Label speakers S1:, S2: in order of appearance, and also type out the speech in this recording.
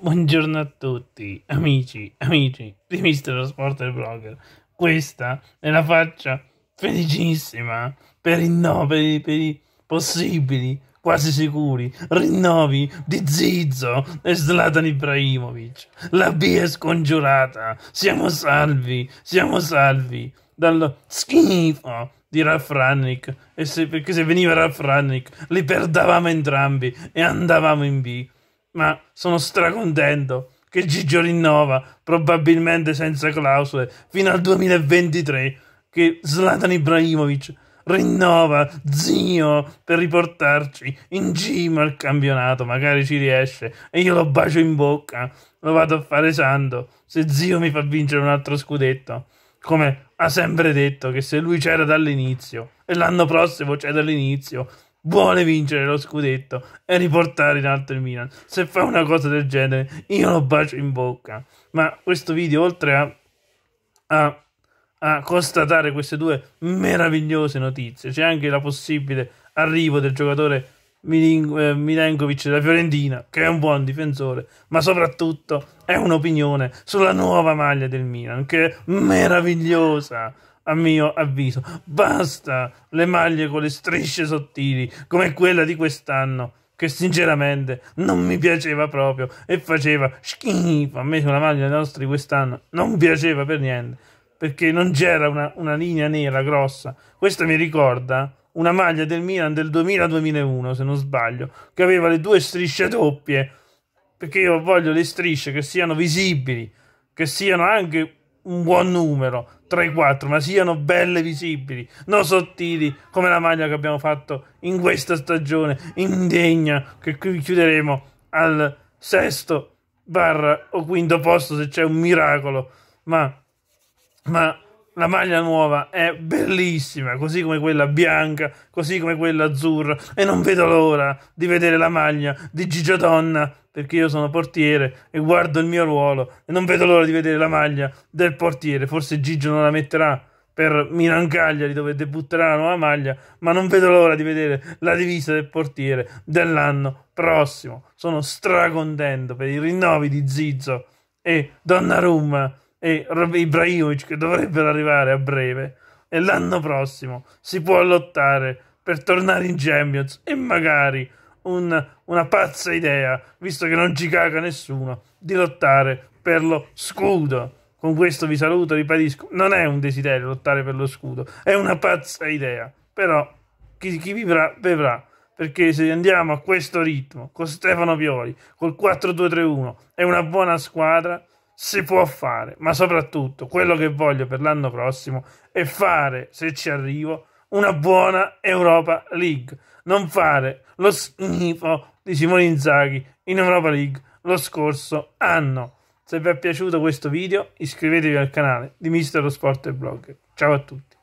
S1: Buongiorno a tutti, amici, amici di Mister Sport e Blogger. Questa è la faccia felicissima per i, no, per i, possibili, quasi sicuri, rinnovi di Zizzo e Zlatan Ibrahimovic. La B è scongiurata, siamo salvi, siamo salvi dallo schifo di Ralf Rannick. Se, perché se veniva Ralf Rannick li perdavamo entrambi e andavamo in B ma sono stracontento che Gigio rinnova, probabilmente senza clausole, fino al 2023, che Zlatan Ibrahimovic rinnova, zio, per riportarci in cima al campionato, magari ci riesce, e io lo bacio in bocca, lo vado a fare santo, se zio mi fa vincere un altro scudetto, come ha sempre detto che se lui c'era dall'inizio, e l'anno prossimo c'è dall'inizio, vuole vincere lo scudetto e riportare in alto il Milan. Se fa una cosa del genere, io lo bacio in bocca. Ma questo video, oltre a, a, a constatare queste due meravigliose notizie, c'è anche la possibile arrivo del giocatore eh, Milenkovic della Fiorentina, che è un buon difensore, ma soprattutto è un'opinione sulla nuova maglia del Milan, che è meravigliosa a mio avviso. Basta le maglie con le strisce sottili, come quella di quest'anno, che sinceramente non mi piaceva proprio e faceva schifo. A me sulla maglia nostra di quest'anno non piaceva per niente, perché non c'era una, una linea nera grossa. Questa mi ricorda una maglia del Milan del 2000-2001, se non sbaglio, che aveva le due strisce doppie, perché io voglio le strisce che siano visibili, che siano anche un buon numero, 3-4, ma siano belle visibili, non sottili come la maglia che abbiamo fatto in questa stagione indegna che qui chiuderemo al sesto barra o quinto posto se c'è un miracolo, ma, ma la maglia nuova è bellissima, così come quella bianca, così come quella azzurra e non vedo l'ora di vedere la maglia di Gigia Donna perché io sono portiere e guardo il mio ruolo e non vedo l'ora di vedere la maglia del portiere. Forse Gigio non la metterà per Milan Cagliari dove debutterà la nuova maglia, ma non vedo l'ora di vedere la divisa del portiere dell'anno prossimo. Sono stracontento per i rinnovi di Zizzo e Donnarumma e Ibrahimovic che dovrebbero arrivare a breve e l'anno prossimo si può lottare per tornare in Champions e magari un, una pazza idea, visto che non ci caga nessuno, di lottare per lo scudo. Con questo vi saluto, ripetisco, non è un desiderio lottare per lo scudo, è una pazza idea, però chi, chi vivrà, bevrà perché se andiamo a questo ritmo con Stefano Pioli col 4-2-3-1 è una buona squadra si può fare ma soprattutto quello che voglio per l'anno prossimo è fare se ci arrivo una buona Europa League. Non fare lo schifo di Simone Inzaghi in Europa League lo scorso anno. Se vi è piaciuto questo video iscrivetevi al canale di Mister Sport e Blog. Ciao a tutti.